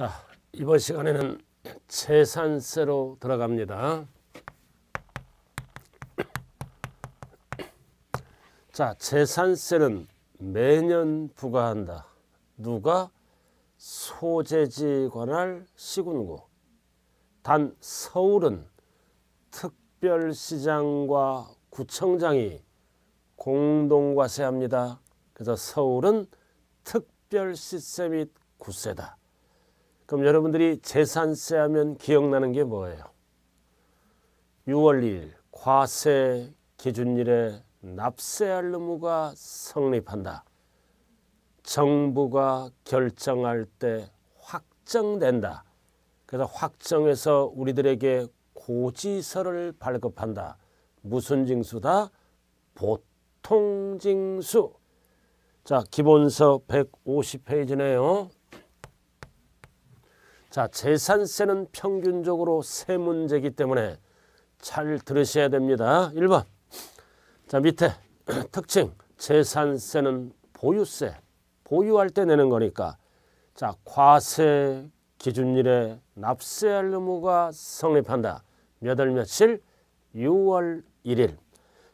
자, 이번 시간에는 재산세로 들어갑니다. 자, 재산세는 매년 부과한다. 누가? 소재지 관할 시군구. 단 서울은 특별시장과 구청장이 공동과세합니다. 그래서 서울은 특별시세 및 구세다. 그럼 여러분들이 재산세 하면 기억나는 게 뭐예요? 6월 2일 과세 기준일에 납세할 의무가 성립한다. 정부가 결정할 때 확정된다. 그래서 확정해서 우리들에게 고지서를 발급한다. 무슨 징수다? 보통징수. 자, 기본서 150페이지네요. 자, 재산세는 평균적으로 세 문제이기 때문에 잘 들으셔야 됩니다. 1번. 자, 밑에 특징. 재산세는 보유세. 보유할 때 내는 거니까. 자, 과세 기준일에 납세할 의무가 성립한다. 몇월 며칠? 6월 1일.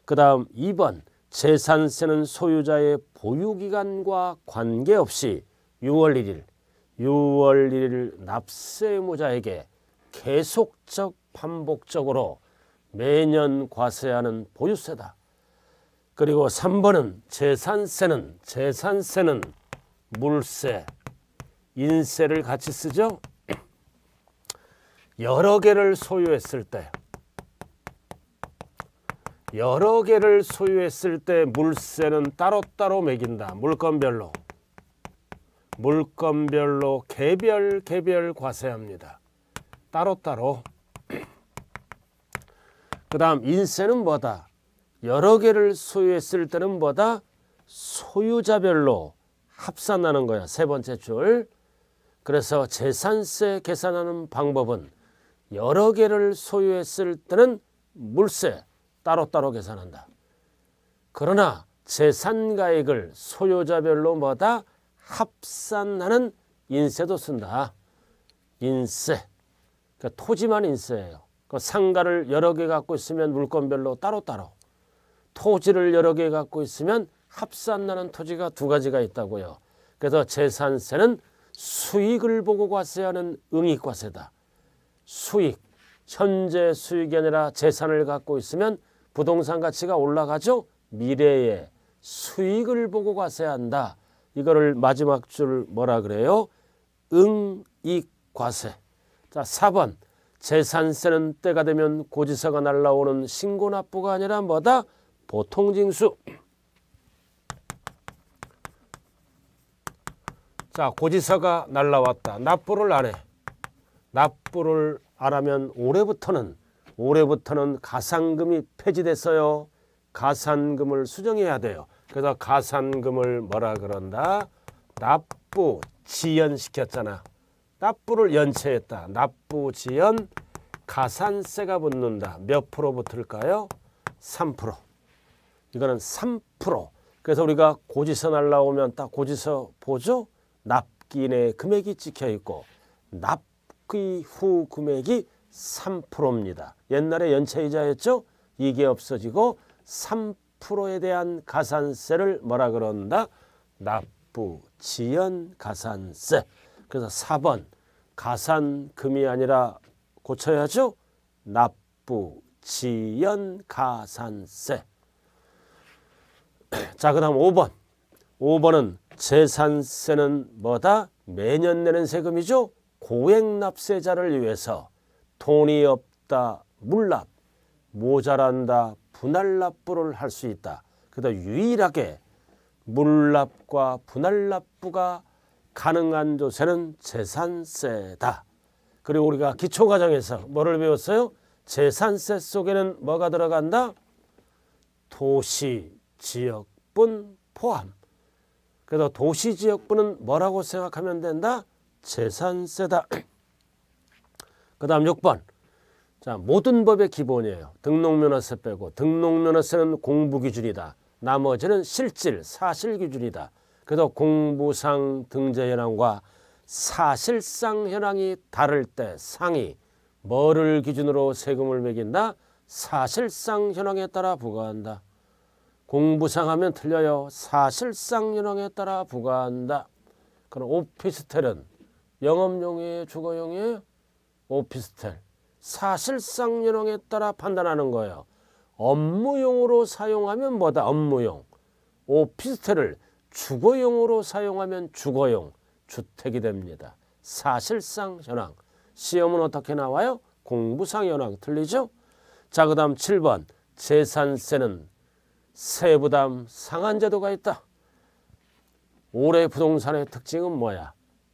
그다음 2번. 재산세는 소유자의 보유기간과 관계없이 6월 1일 6월 1일 납세의무자에게 계속적 반복적으로 매년 과세하는 보유세다. 그리고 3번은 재산세는 재산세는 물세, 인세를 같이 쓰죠. 여러 개를 소유했을 때 여러 개를 소유했을 때 물세는 따로따로 매긴다. 물건별로. 물건별로 개별 개별 과세합니다. 따로따로 그 다음 인세는 뭐다? 여러 개를 소유했을 때는 뭐다? 소유자별로 합산하는 거야. 세 번째 줄. 그래서 재산세 계산하는 방법은 여러 개를 소유했을 때는 물세 따로따로 계산한다. 그러나 재산가액을 소유자별로 뭐다? 합산하는 인쇄도 쓴다. 인쇄 그러니까 토지만 인쇄예요그 그러니까 상가를 여러 개 갖고 있으면 물건별로 따로따로 토지를 여러 개 갖고 있으면 합산나는 토지가 두 가지가 있다고요. 그래서 재산세는 수익을 보고 과세야 하는 응익과세다. 수익, 현재 수익이 아니라 재산을 갖고 있으면 부동산 가치가 올라가죠. 미래에 수익을 보고 과세한다. 이거를 마지막 줄 뭐라 그래요? 응익과세. 자, 4번. 재산세는 때가 되면 고지서가 날라오는 신고납부가 아니라 뭐다? 보통징수. 자, 고지서가 날라왔다. 납부를 안 해. 납부를 안 하면 올해부터는 올해부터는 가산금이 폐지됐어요. 가산금을 수정해야 돼요. 그래서 가산금을 뭐라 그런다? 납부 지연시켰잖아. 납부를 연체했다. 납부 지연 가산세가 붙는다. 몇 프로 붙을까요? 3%. 이거는 3%. 그래서 우리가 고지서 날라오면 딱 고지서 보죠? 납기내 금액이 찍혀 있고 납기 후 금액이 3%입니다. 옛날에 연체이자였죠? 이게 없어지고 프로에 대한 가산세를 뭐라 그런다? 납부 지연 가산세. 그래서 4번 가산금이 아니라 고쳐야죠. 납부 지연 가산세. 자, 그다음 5번. 5번은 재산세는 뭐다? 매년 내는 세금이죠. 고액납세자를 위해서 돈이 없다 물납, 모자란다 분할 납부를 할 수 있다. 그다 유일하게 물납과 분할 납부가 가능한 조세는 재산세다. 그리고 우리가 기초과정에서 뭐를 배웠어요? 재산세 속에는 뭐가 들어간다? 도시, 지역분 포함. 그래서 도시 지역분은 뭐라고 생각하면 된다? 재산세다. 그 다음 6번. 자, 모든 법의 기본이에요. 등록면허세 빼고 등록면허세는 공부 기준이다. 나머지는 실질, 사실 기준이다. 그래서 공부상 등재 현황과 사실상 현황이 다를 때 상이 뭐를 기준으로 세금을 매긴다? 사실상 현황에 따라 부과한다. 공부상 하면 틀려요. 사실상 현황에 따라 부과한다. 그럼 오피스텔은 영업용이에요? 주거용이에요? 오피스텔. 사실상 연황에 따라 판단하는 거예요. 업무용으로 사용하면 뭐다? 업무용. 오피스텔을 주거용으로 사용하면 주거용. 주택이 됩니다. 사실상 현황. 시험은 어떻게 나와요? 공부상 현황. 틀리죠? 자, 그 다음 7번. 재산세는 세부담 상한제도가 있다. 올해 부동산의 특징은 뭐야?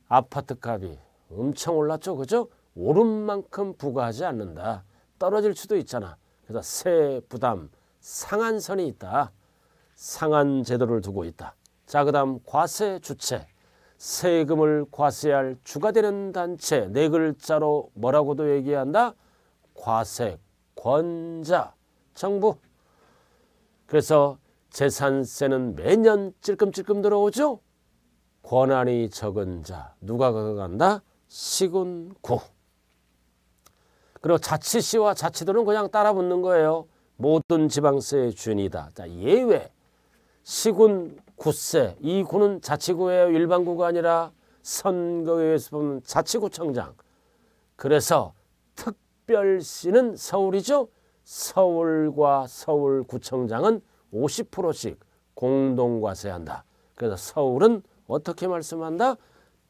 아파트 값이 엄청 올랐죠. 그죠? 오른 만큼 부과하지 않는다. 떨어질 수도 있잖아. 그래서 세 부담 상한선이 있다. 상한 제도를 두고 있다. 자, 그 다음 과세 주체. 세금을 과세할 주가 되는 단체 네 글자로 뭐라고도 얘기한다? 과세 권자 정부. 그래서 재산세는 매년 찔끔찔끔 들어오죠. 권한이 적은 자 누가 가져간다? 시군구. 그리고 자치시와 자치도는 그냥 따라 붙는 거예요. 모든 지방세의 주인이다. 자, 예외. 시군 구세. 이 군은 자치구예요. 일반구가 아니라 선거에서 보는 자치구청장. 그래서 특별시는 서울이죠. 서울과 서울구청장은 50%씩 공동과세한다. 그래서 서울은 어떻게 말씀한다?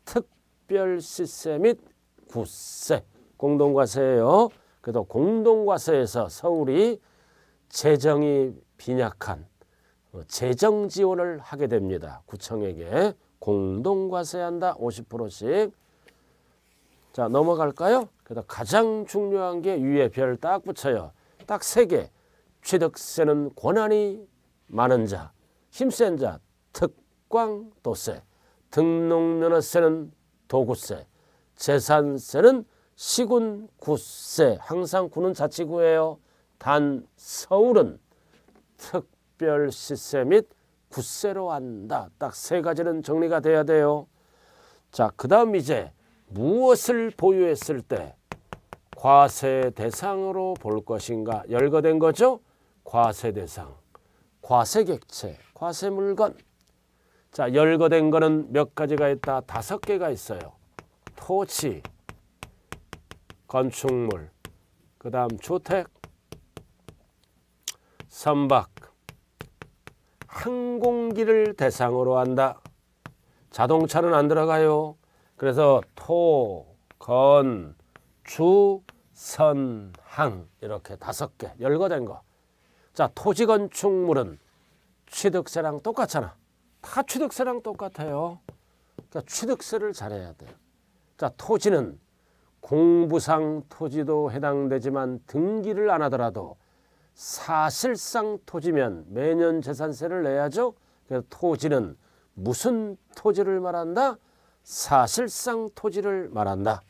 특별시세 및 구세. 공동과세예요. 그래도 공동과세에서 서울이 재정이 빈약한 어, 재정 지원을 하게 됩니다. 구청에게 공동과세한다 50%씩 자 넘어갈까요? 그래서 가장 중요한 게 위에 별 딱 붙여요. 딱 세 개. 취득세는 권한이 많은 자, 힘센 자, 특광도세, 등록면허세는 도구세, 재산세는 시군 구세 항상 구는 자치구예요. 단 서울은 특별 시세 및 구세로 한다. 딱 세 가지는 정리가 돼야 돼요. 자, 그 다음 이제 무엇을 보유했을 때 과세 대상으로 볼 것인가 열거된 거죠. 과세 대상, 과세 객체, 과세 물건. 자, 열거된 거는 몇 가지가 있다? 다섯 개가 있어요. 토지, 건축물, 그 다음 주택, 선박, 항공기를 대상으로 한다. 자동차는 안 들어가요. 그래서 토, 건, 주, 선, 항 이렇게 다섯 개 열거된 거. 자 토지 건축물은 취득세랑 똑같잖아. 다 취득세랑 똑같아요. 그러니까 취득세를 잘해야 돼요. 자 토지는 공부상 토지도 해당되지만 등기를 안 하더라도 사실상 토지면 매년 재산세를 내야죠. 그래서 토지는 무슨 토지를 말한다? 사실상 토지를 말한다.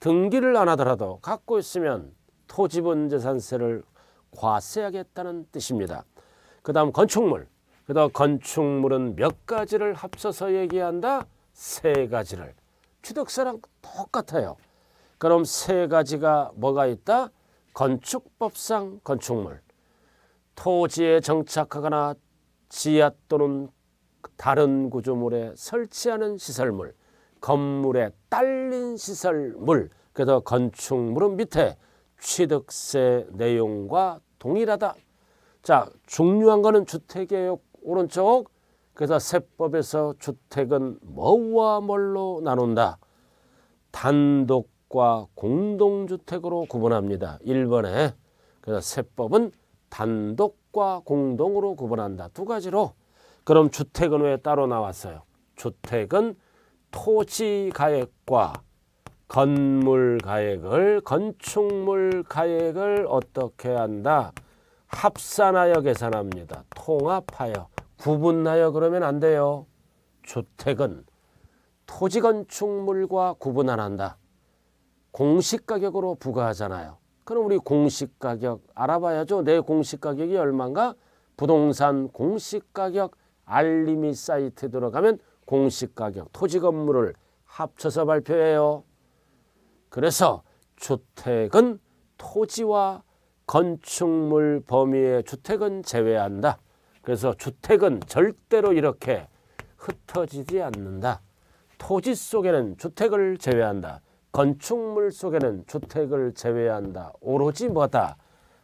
등기를 안 하더라도 갖고 있으면 토지분 재산세를 과세하겠다는 뜻입니다. 그 다음 건축물. 그다 음 건축물은 몇 가지를 합쳐서 얘기한다? 세 가지를. 취득세랑 똑같아요. 그럼 세 가지가 뭐가 있다? 건축법상 건축물, 토지에 정착하거나 지하 또는 다른 구조물에 설치하는 시설물, 건물에 딸린 시설물, 그래서 건축물은 밑에 취득세 내용과 동일하다. 자, 중요한 거는 주택의 오른쪽, 그래서 세법에서 주택은 뭐와 뭘로 나눈다. 단독 세법과 공동주택으로 구분합니다. 1번에 그래서 세법은 단독과 공동으로 구분한다. 두 가지로 그럼 주택은 왜 따로 나왔어요? 주택은 토지가액과 건물가액을 건축물가액을 어떻게 한다? 합산하여 계산합니다. 통합하여 구분하여 그러면 안 돼요. 주택은 토지 건축물과 구분 안 한다. 공식 가격으로 부과하잖아요. 그럼 우리 공식 가격 알아봐야죠. 내 공식 가격이 얼마인가? 부동산 공식 가격 알림이 사이트 들어가면 공식 가격 토지 건물을 합쳐서 발표해요. 그래서 주택은 토지와 건축물 범위의 주택은 제외한다. 그래서 주택은 절대로 이렇게 흩어지지 않는다. 토지 속에는 주택을 제외한다. 건축물 속에는 주택을 제외한다. 오로지 뭐다?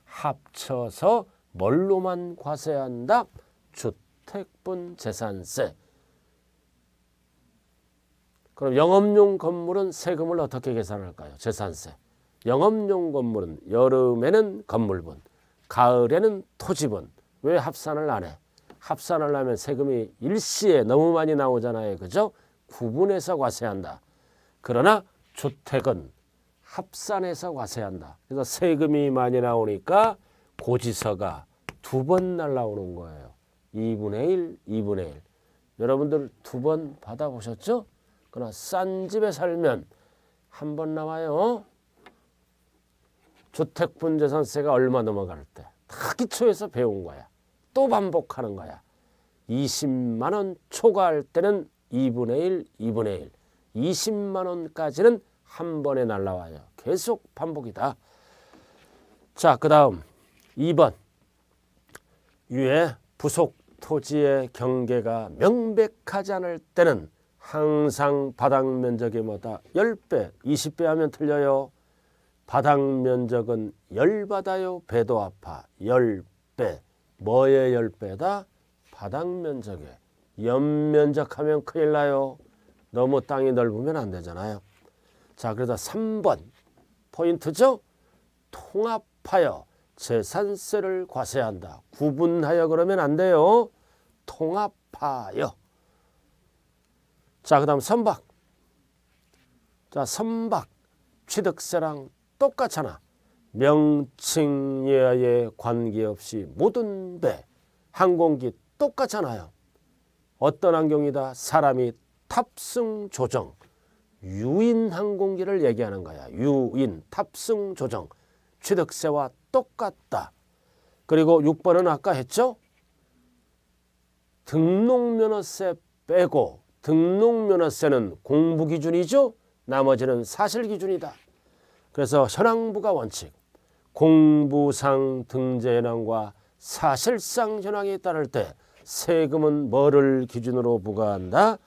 합쳐서 뭘로만 과세한다? 주택분 재산세. 그럼 영업용 건물은 세금을 어떻게 계산할까요? 재산세. 영업용 건물은 여름에는 건물분, 가을에는 토지분. 왜 합산을 안 해? 합산을 하면 세금이 일시에 너무 많이 나오잖아요. 그죠? 구분해서 과세한다. 그러나 주택은 합산해서 과세한다. 그래서 세금이 많이 나오니까 고지서가 두 번 날라오는 거예요. 2분의 1, 2분의 1. 여러분들 두 번 받아보셨죠? 그러나 싼 집에 살면 한 번 나와요. 주택분재산세가 얼마 넘어갈 때. 다 기초에서 배운 거야. 또 반복하는 거야. 20만 원 초과할 때는 2분의 1, 2분의 1. 20만 원까지는 한 번에 날라와요. 계속 반복이다. 자, 그 다음 2번 유의 부속 토지의 경계가 명백하지 않을 때는 항상 바닥 면적이 뭐다? 10배, 20배 하면 틀려요. 바닥 면적은 열받아요. 배도 아파. 10배. 뭐의 10배다? 바닥 면적에. 연면적 하면 큰일 나요. 너무 땅이 넓으면 안 되잖아요. 자, 그러다 3번 포인트죠. 통합하여 재산세를 과세한다. 구분하여 그러면 안 돼요. 통합하여. 자, 그 다음 선박. 자, 선박. 취득세랑 똑같잖아. 명칭 예하에 관계없이 모든 배, 항공기 똑같잖아요. 어떤 환경이다 사람이 탑승 조정, 유인 항공기를 얘기하는 거야. 유인, 탑승 조정, 취득세와 똑같다. 그리고 6번은 아까 했죠? 등록면허세 빼고 등록면허세는 공부 기준이죠. 나머지는 사실 기준이다. 그래서 현황부가 원칙, 공부상 등재 현황과 사실상 현황에 따를 때 세금은 뭐를 기준으로 부과한다?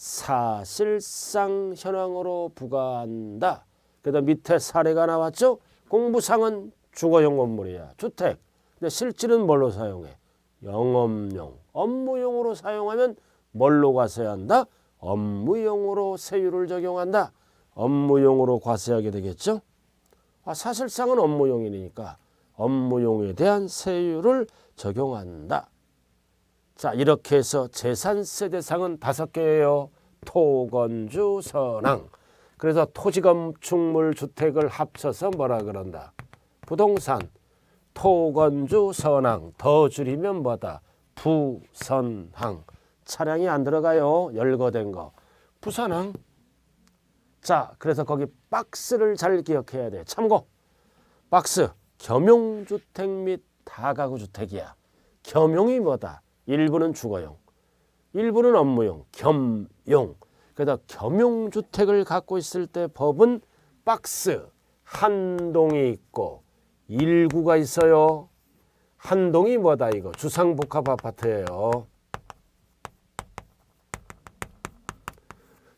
사실상 현황으로 부과한다. 그다음 밑에 사례가 나왔죠. 공부상은 주거용 건물이야. 주택. 근데 실질은 뭘로 사용해? 영업용. 업무용으로 사용하면 뭘로 과세한다? 업무용으로 세율을 적용한다. 업무용으로 과세하게 되겠죠. 아, 사실상은 업무용이니까 업무용에 대한 세율을 적용한다. 자 이렇게 해서 재산세대상은 다섯 개예요. 토건주 선항 그래서 토지건축물 주택을 합쳐서 뭐라 그런다. 부동산 토건주 선항더 줄이면 뭐다. 부선항 차량이 안 들어가요. 열거된 거. 부산항 자 그래서 거기 박스를 잘 기억해야 돼. 참고 박스 겸용주택 및 다가구주택이야. 겸용이 뭐다. 일부는 주거용, 일부는 업무용, 겸용. 그래 겸용 주택을 갖고 있을 때 법은 박스 한 동이 있고 일구가 있어요. 한 동이 뭐다 이거 주상복합 아파트예요.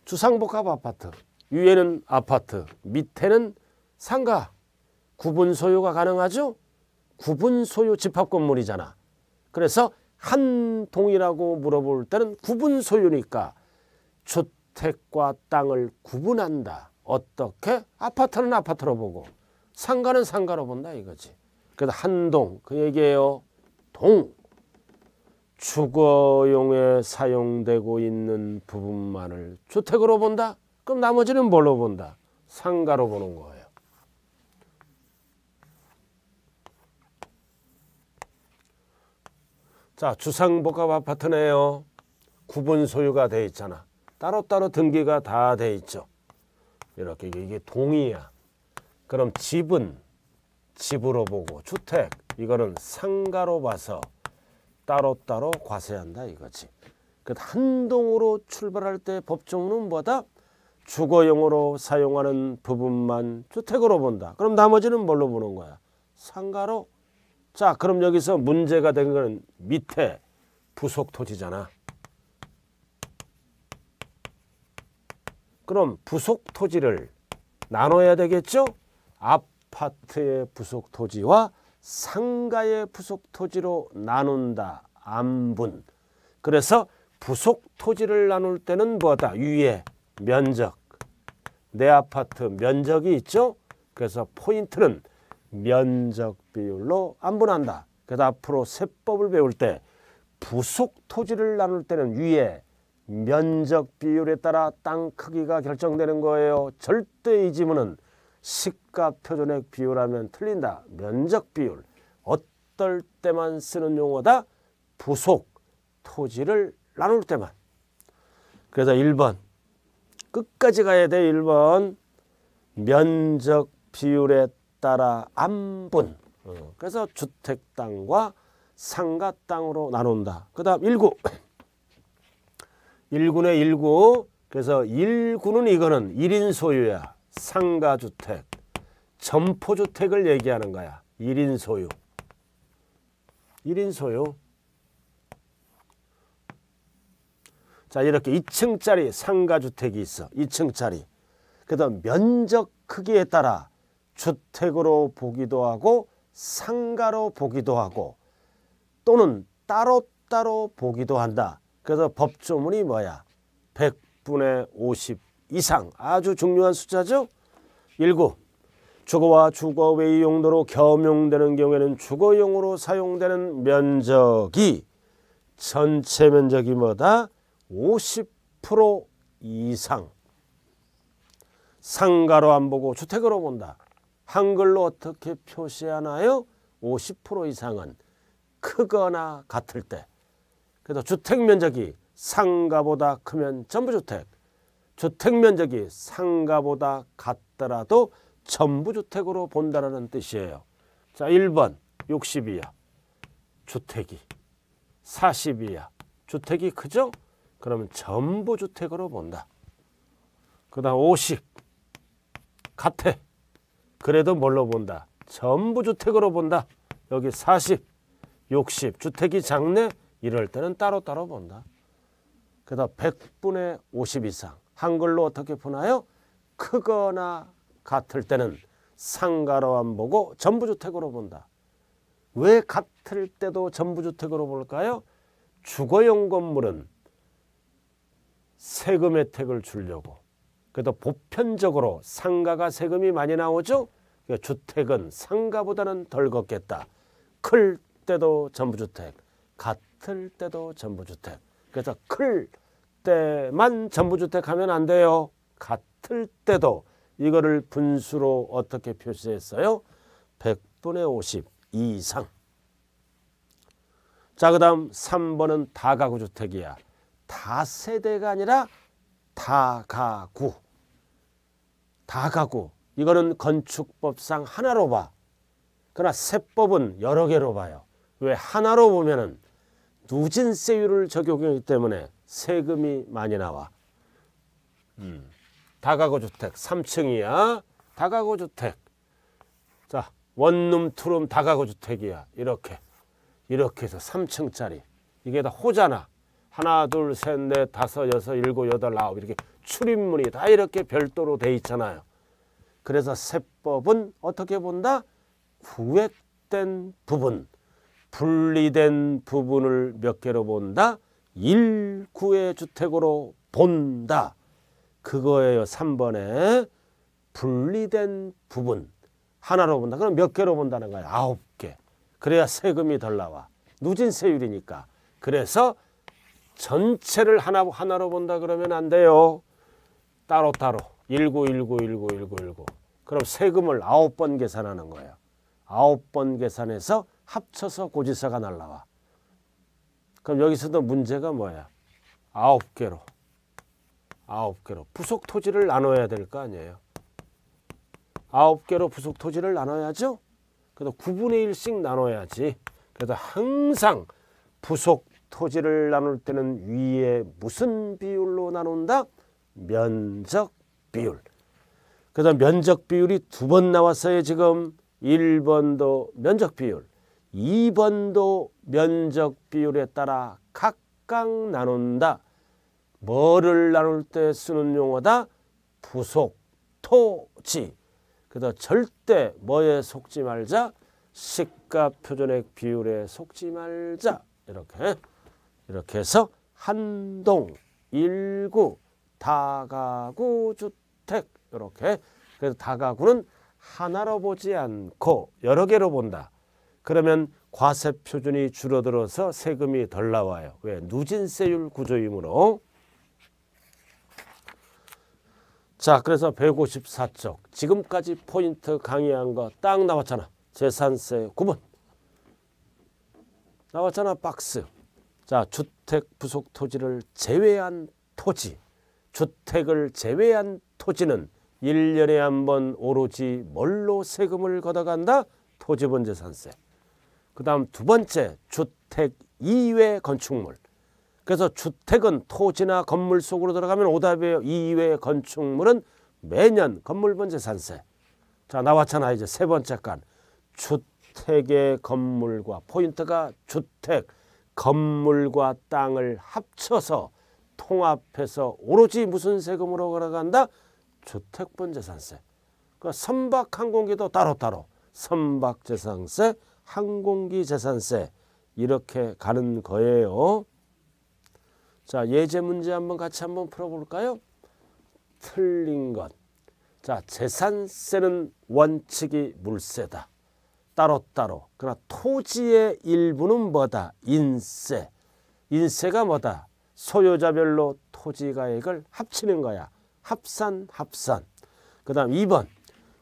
주상복합 아파트. 위에는 아파트, 밑에는 상가. 구분 소유가 가능하죠? 구분 소유 집합 건물이잖아. 그래서 한 동이라고 물어볼 때는 구분 소유니까 주택과 땅을 구분한다. 어떻게? 아파트는 아파트로 보고 상가는 상가로 본다 이거지. 그래서 한동 그 얘기예요. 동. 주거용에 사용되고 있는 부분만을 주택으로 본다? 그럼 나머지는 뭘로 본다? 상가로 보는 거예요. 자 주상복합 아파트네요. 구분 소유가 돼 있잖아. 따로따로 등기가 다 돼 있죠. 이렇게 이게 동의야 그럼 집은 집으로 보고 주택 이거는 상가로 봐서 따로따로 과세한다 이거지. 그 한동으로 출발할 때 법정은 뭐다? 주거용으로 사용하는 부분만 주택으로 본다. 그럼 나머지는 뭘로 보는 거야? 상가로 자, 그럼 여기서 문제가 된 거는 밑에 부속 토지잖아. 그럼 부속 토지를 나눠야 되겠죠? 아파트의 부속 토지와 상가의 부속 토지로 나눈다. 암분. 그래서 부속 토지를 나눌 때는 뭐다? 위에 면적. 내 아파트 면적이 있죠? 그래서 포인트는 면적 비율로 안분한다. 그래 앞으로 세법을 배울 때 부속 토지를 나눌 때는 위에 면적 비율에 따라 땅 크기가 결정되는 거예요. 절대 이 지문은 시가 표준액 비율하면 틀린다. 면적 비율. 어떨 때만 쓰는 용어다. 부속 토지를 나눌 때만. 그래서 1번 끝까지 가야 돼. 1번 면적 비율에 따라 안분. 어. 그래서 주택 땅과 상가 땅으로 나눈다. 그다음 1구. 1군의 1구. 그래서 1구는 이거는 1인 소유야. 상가 주택. 점포 주택을 얘기하는 거야. 1인 소유. 1인 소유. 자, 이렇게 2층짜리 상가 주택이 있어. 2층짜리. 그다음 면적 크기에 따라 주택으로 보기도 하고 상가로 보기도 하고 또는 따로따로 보기도 한다. 그래서 법조문이 뭐야? 100분의 50 이상 아주 중요한 숫자죠. 1구 주거와 주거 외의 용도로 겸용되는 경우에는 주거용으로 사용되는 면적이 전체 면적이 뭐다? 50% 이상 상가로 안 보고 주택으로 본다. 한글로 어떻게 표시하나요? 50% 이상은 크거나 같을 때 그래서 주택 면적이 상가보다 크면 전부주택 주택 면적이 상가보다 같더라도 전부주택으로 본다는 뜻이에요. 자, 1번 60이야. 주택이 40이야. 주택이 크죠? 그러면 전부주택으로 본다. 그 다음 50. 같아. 그래도 뭘로 본다? 전부 주택으로 본다. 여기 40, 60 주택이 장래 이럴 때는 따로따로 본다. 그다음 100분의 50 이상 한글로 어떻게 보나요? 크거나 같을 때는 상가로 안 보고 전부주택으로 본다. 왜 같을 때도 전부주택으로 볼까요? 주거용 건물은 세금 혜택을 주려고 그래도 보편적으로 상가가 세금이 많이 나오죠. 그러니까 주택은 상가보다는 덜 걷겠다. 클 때도 전부주택, 같을 때도 전부주택. 그래서 클 때만 전부주택 하면 안 돼요. 같을 때도 이거를 분수로 어떻게 표시했어요? 100분의 50 이상. 자, 그 다음 3번은 다가구주택이야. 다세대가 아니라 다가구 다가구 이거는 건축법상 하나로 봐. 그러나 세법은 여러 개로 봐요. 왜 하나로 보면은 누진세율을 적용하기 때문에 세금이 많이 나와. 음. 다가구 주택 3층이야. 다가구 주택. 자, 원룸 투룸 다가구 주택이야. 이렇게. 이렇게 해서 3층짜리. 이게 다 호잖아. 하나 둘셋넷 다섯 여섯 일곱 여덟 아홉 이렇게 출입문이 다 이렇게 별도로 돼 있잖아요. 그래서 세법은 어떻게 본다? 구획된 부분, 분리된 부분을 몇 개로 본다? 일구의 주택으로 본다. 그거예요. 3번에 분리된 부분 하나로 본다. 그럼 몇 개로 본다는 거예요? 아홉 개. 그래야 세금이 덜 나와. 누진세율이니까. 그래서 전체를 하나, 하나로 본다 그러면 안 돼요. 따로따로. 1 9 1 9 그럼 세금을 9번 계산하는 거예요. 9번 계산해서 합쳐서 고지서가 날라와. 그럼 여기서도 문제가 뭐야? 9개로. 9개로. 부속 토지를 나눠야 될 거 아니에요. 9개로 부속 토지를 나눠야죠. 그래서 9분의 1씩 나눠야지. 그래서 항상 부속 토지를 나눌 때는 위에 무슨 비율로 나눈다? 면적 비율. 그다음 면적 비율이 두 번 나왔어요, 지금. 1번도 면적 비율, 2번도 면적 비율에 따라 각각 나눈다. 뭐를 나눌 때 쓰는 용어다? 부속, 토지. 그다 음 절대 뭐에 속지 말자? 시가 표준액 비율에 속지 말자. 이렇게. 이렇게 해서 한동, 일구, 다가구 주택 이렇게 그래서 다가구는 하나로 보지 않고 여러 개로 본다. 그러면 과세 표준이 줄어들어서 세금이 덜 나와요. 왜? 누진세율 구조이므로. 자, 그래서 154쪽 지금까지 포인트 강의한 거 딱 나왔잖아. 재산세 구분 나왔잖아, 박스. 자, 주택 부속 토지를 제외한 토지, 주택을 제외한 토지는 1년에 한 번 오로지 뭘로 세금을 걷어간다? 토지분재산세. 그 다음 두 번째 주택 이외 건축물. 그래서 주택은 토지나 건물 속으로 들어가면 오답이에요. 이외 건축물은 매년 건물분재산세. 자 나왔잖아 요 이제 세 번째 간. 주택의 건물과 포인트가 주택. 건물과 땅을 합쳐서 통합해서 오로지 무슨 세금으로 걸어간다? 주택분재산세. 그러니까 선박항공기도 따로따로 선박재산세, 항공기재산세 이렇게 가는 거예요. 자 예제 문제 한번 같이 한번 풀어볼까요? 틀린 것. 자 재산세는 원칙이 물세다. 따로따로 그러나 토지의 일부는 뭐다? 인세 인세가 뭐다? 소유자별로 토지가액을 합치는 거야 합산 합산 그 다음 2번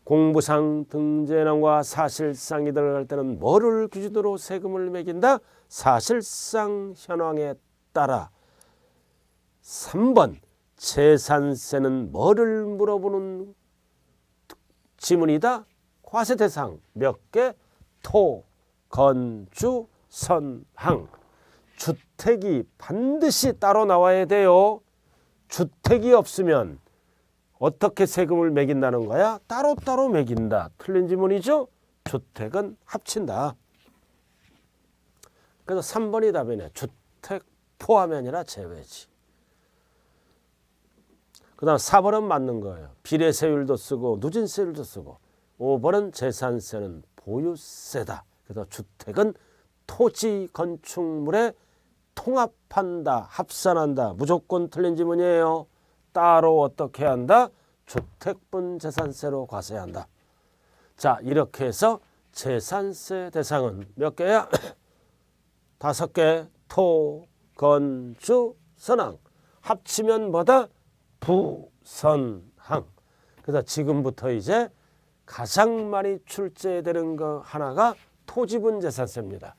공부상 등재난과 사실상이 들어갈 때는 뭐를 기준으로 세금을 매긴다? 사실상 현황에 따라 3번 재산세는 뭐를 물어보는 지문이다? 화세 대상 몇 개? 토, 건, 주, 선, 항. 주택이 반드시 따로 나와야 돼요. 주택이 없으면 어떻게 세금을 매긴다는 거야? 따로따로 매긴다. 틀린 지문이죠? 주택은 합친다. 그래서 3번이 답이네. 주택 포함이 아니라 제외지. 그 다음 4번은 맞는 거예요. 비례세율도 쓰고 누진세율도 쓰고. 5번은 재산세는 보유세다. 그래서 주택은 토지 건축물에 통합한다, 합산한다. 무조건 틀린 지문이에요. 따로 어떻게 한다? 주택분 재산세로 과세한다. 자, 이렇게 해서 재산세 대상은 몇 개야? 다섯 개. 토, 건, 주, 선항. 합치면 뭐다? 부선항. 그래서 지금부터 이제 가장 많이 출제되는 거 하나가 토지분 재산세입니다.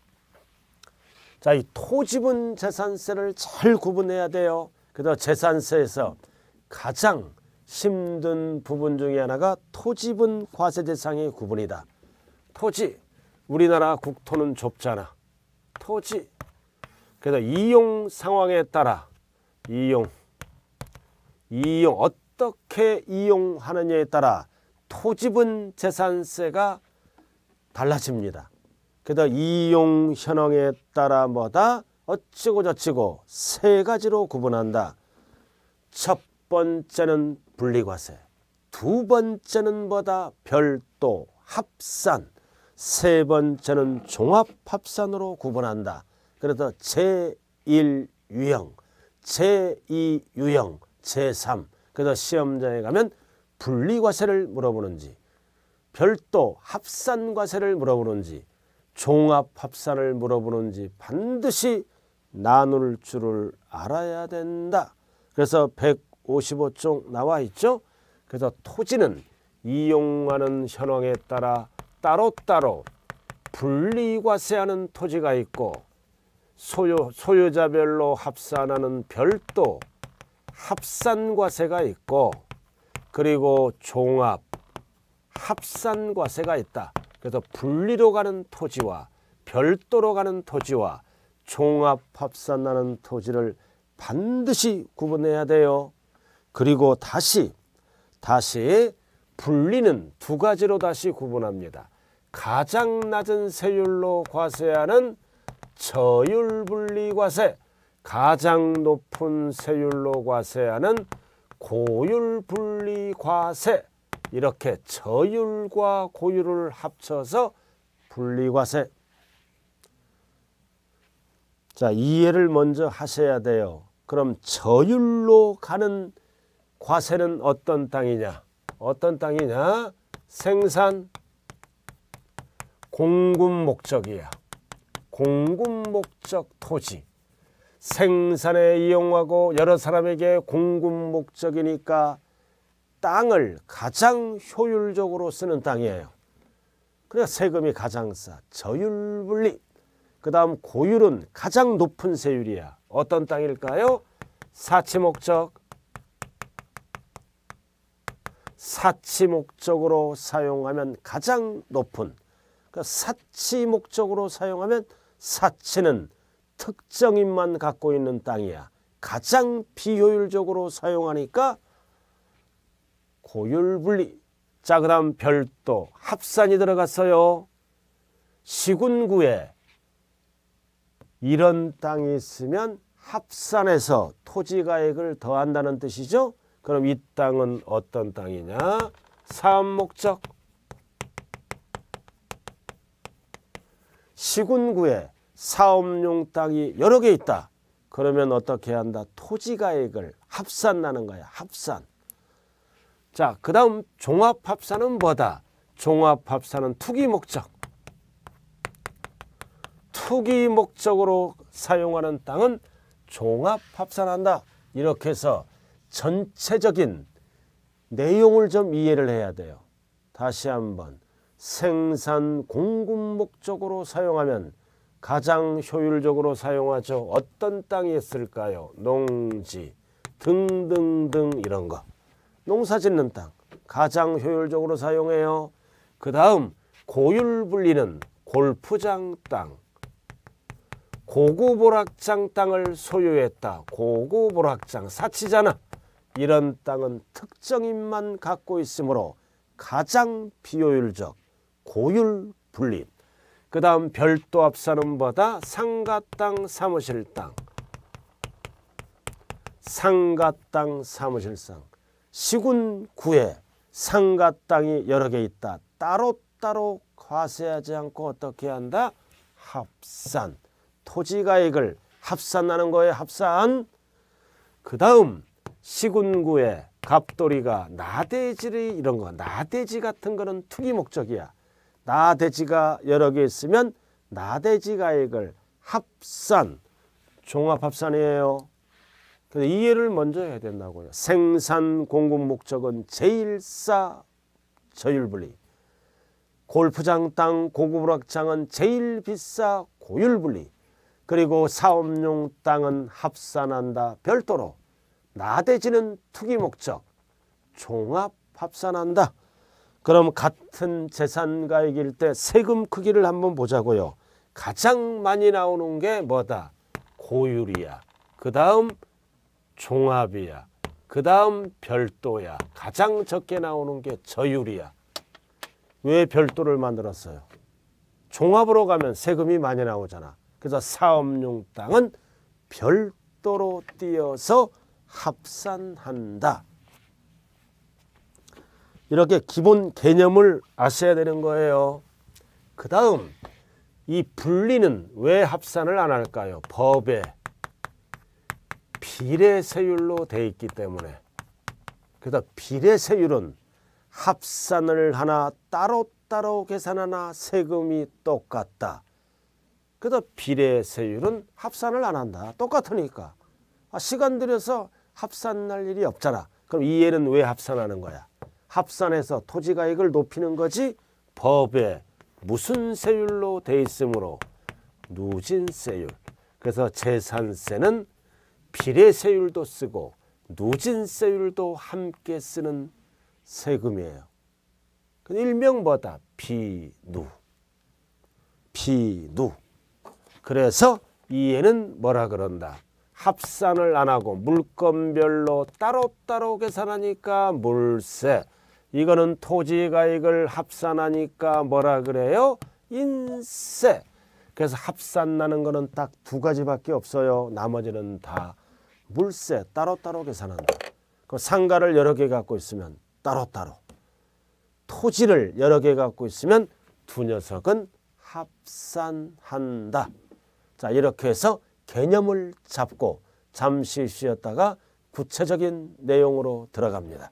자, 이 토지분 재산세를 잘 구분해야 돼요. 그래서 재산세에서 가장 힘든 부분 중에 하나가 토지분 과세 대상의 구분이다. 토지, 우리나라 국토는 좁잖아. 토지. 그래서 이용 상황에 따라 이용, 이용, 어, 어떻게 이용하느냐에 따라 토지분 재산세가 달라집니다. 그래서 이용 현황에 따라 뭐다 어찌고 저찌고 세 가지로 구분한다. 첫 번째는 분리과세, 두 번째는 뭐다 별도 합산, 세 번째는 종합합산으로 구분한다. 그래서 제1유형, 제2유형, 제3 그래서 시험장에 가면 분리과세를 물어보는지 별도 합산과세를 물어보는지 종합합산을 물어보는지 반드시 나눌 줄을 알아야 된다. 그래서 155쪽 나와 있죠. 그래서 토지는 이용하는 현황에 따라 따로따로 분리과세하는 토지가 있고 소유, 소유자별로 합산하는 별도 합산과세가 있고 그리고 종합, 합산과세가 있다. 그래서 분리로 가는 토지와 별도로 가는 토지와 종합 합산하는 토지를 반드시 구분해야 돼요. 그리고 다시 다시 분리는 두 가지로 다시 구분합니다. 가장 낮은 세율로 과세하는 저율분리과세 가장 높은 세율로 과세하는 고율분리과세 이렇게 저율과 고율을 합쳐서 분리과세 자 이해를 먼저 하셔야 돼요. 그럼 저율로 가는 과세는 어떤 땅이냐 어떤 땅이냐 생산 공급 목적이야 공급 목적 토지 생산에 이용하고 여러 사람에게 공급 목적이니까 땅을 가장 효율적으로 쓰는 땅이에요. 그래서 그러니까 세금이 가장 싸. 저율분리. 그 다음 고율은 가장 높은 세율이야. 어떤 땅일까요? 사치 목적. 사치 목적으로 사용하면 가장 높은. 그러니까 사치 목적으로 사용하면 사치는 특정인만 갖고 있는 땅이야. 가장 비효율적으로 사용하니까 고율분리. 자, 그 다음 별도, 합산이 들어갔어요. 시군구에 이런 땅이 있으면 합산해서 토지가액을 더한다는 뜻이죠. 그럼 이 땅은 어떤 땅이냐? 사업목적 시군구에 사업용 땅이 여러 개 있다. 그러면 어떻게 한다? 토지가액을 합산하는 거야. 합산. 자, 그 다음 종합합산은 뭐다? 종합합산은 투기 목적. 투기 목적으로 사용하는 땅은 종합합산한다. 이렇게 해서 전체적인 내용을 좀 이해를 해야 돼요. 다시 한번 생산 공급 목적으로 사용하면 가장 효율적으로 사용하죠. 어떤 땅에 쓸까요? 농지 등등등 이런 거. 농사 짓는 땅 가장 효율적으로 사용해요. 그 다음 고율 불리는 골프장 땅 고구보락장 땅을 소유했다. 고구보락장 사치잖아. 이런 땅은 특정인만 갖고 있으므로 가장 비효율적 고율 분립 그 다음 별도 합산음보다 상가땅 사무실땅 상가땅 사무실상 시군구에 상가땅이 여러 개 있다. 따로따로 과세하지 않고 어떻게 한다? 합산. 토지가액을 합산하는 거에 합산. 그 다음 시군구에 갑돌이가 나대지를 이런 거 나대지 같은 거는 투기 목적이야. 나대지가 여러 개 있으면 나대지 가액을 합산, 종합합산이에요. 근데 이해를 먼저 해야 된다고요. 생산 공급 목적은 제1사 저율분리, 골프장 땅 고급 락장은 제일 비싸 고율분리, 그리고 사업용 땅은 합산한다 별도로, 나대지는 투기 목적, 종합합산한다. 그럼 같은 재산가액일 때 세금 크기를 한번 보자고요. 가장 많이 나오는 게 뭐다? 고율이야. 그 다음 종합이야. 그 다음 별도야. 가장 적게 나오는 게 저율이야. 왜 별도를 만들었어요? 종합으로 가면 세금이 많이 나오잖아. 그래서 사업용 땅은 별도로 띄어서 합산한다. 이렇게 기본 개념을 아셔야 되는 거예요. 그 다음 이 분리는 왜 합산을 안 할까요? 법에 비례세율로 돼 있기 때문에 그래서 비례세율은 합산을 하나 따로따로 계산하나 세금이 똑같다. 그래서 비례세율은 합산을 안 한다. 똑같으니까. 아, 시간 들여서 합산할 일이 없잖아. 그럼 이해는 왜 합산하는 거야? 합산해서 토지가액을 높이는 거지 법에 무슨 세율로 돼 있으므로 누진세율 그래서 재산세는 비례세율도 쓰고 누진세율도 함께 쓰는 세금이에요. 일명 뭐다? 비누. 비누. 그래서 이에는 뭐라 그런다? 합산을 안 하고 물건별로 따로따로 계산하니까 물세, 이거는 토지가액을 합산하니까 뭐라 그래요? 인세. 그래서 합산나는 거는 딱 두 가지밖에 없어요. 나머지는 다 물세 따로따로 계산한다. 그 상가를 여러 개 갖고 있으면 따로따로. 토지를 여러 개 갖고 있으면 두 녀석은 합산한다. 자 이렇게 해서 개념을 잡고 잠시 쉬었다가 구체적인 내용으로 들어갑니다.